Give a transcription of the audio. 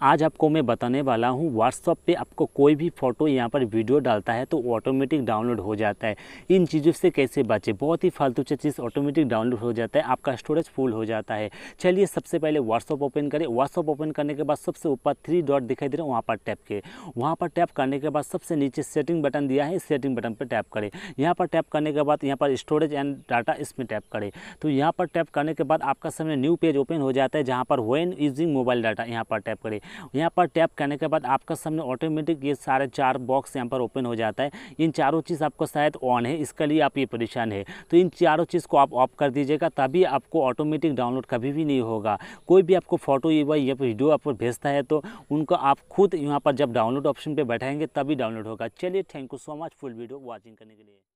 आज आपको मैं बताने वाला हूँ व्हाट्सअप पे आपको कोई भी फ़ोटो यहाँ पर वीडियो डालता है तो ऑटोमेटिक डाउनलोड हो जाता है इन चीज़ों से कैसे बचे बहुत ही फालतू चीज़ ऑटोमेटिक डाउनलोड हो जाता है आपका स्टोरेज फुल हो जाता है चलिए सबसे पहले व्हाट्सअप ओपन करें व्हाट्सअप ओपन करने के बाद सबसे ऊपर थ्री डॉट दिखाई दे रहे हैं वहाँ पर टैप किए वहाँ पर टैप करने के बाद सबसे नीचे सेटिंग बटन दिया है सेटिंग बटन पर टैप करें यहाँ पर टैप करने के बाद यहाँ पर स्टोरेज एंड डाटा इसमें टैप करें तो यहाँ पर टैप करने के बाद आपका सामने न्यू पेज ओपन हो जाता है जहाँ पर वेन यूजिंग मोबाइल डाटा यहाँ पर टैप करें यहाँ पर टैप करने के बाद आपका सामने ऑटोमेटिक ये सारे चार बॉक्स यहाँ पर ओपन हो जाता है इन चारों चीज़ आपका शायद ऑन है इसके लिए आप ये परेशान है तो इन चारों चीज़ को आप ऑफ कर दीजिएगा तभी आपको ऑटोमेटिक डाउनलोड कभी भी नहीं होगा कोई भी आपको फोटो या वीडियो आपको भेजता है तो उनको आप खुद यहाँ पर जब डाउनलोड ऑप्शन पर बैठाएंगे तभी डाउनलोड होगा चलिए thank you so much full video watching करने के लिए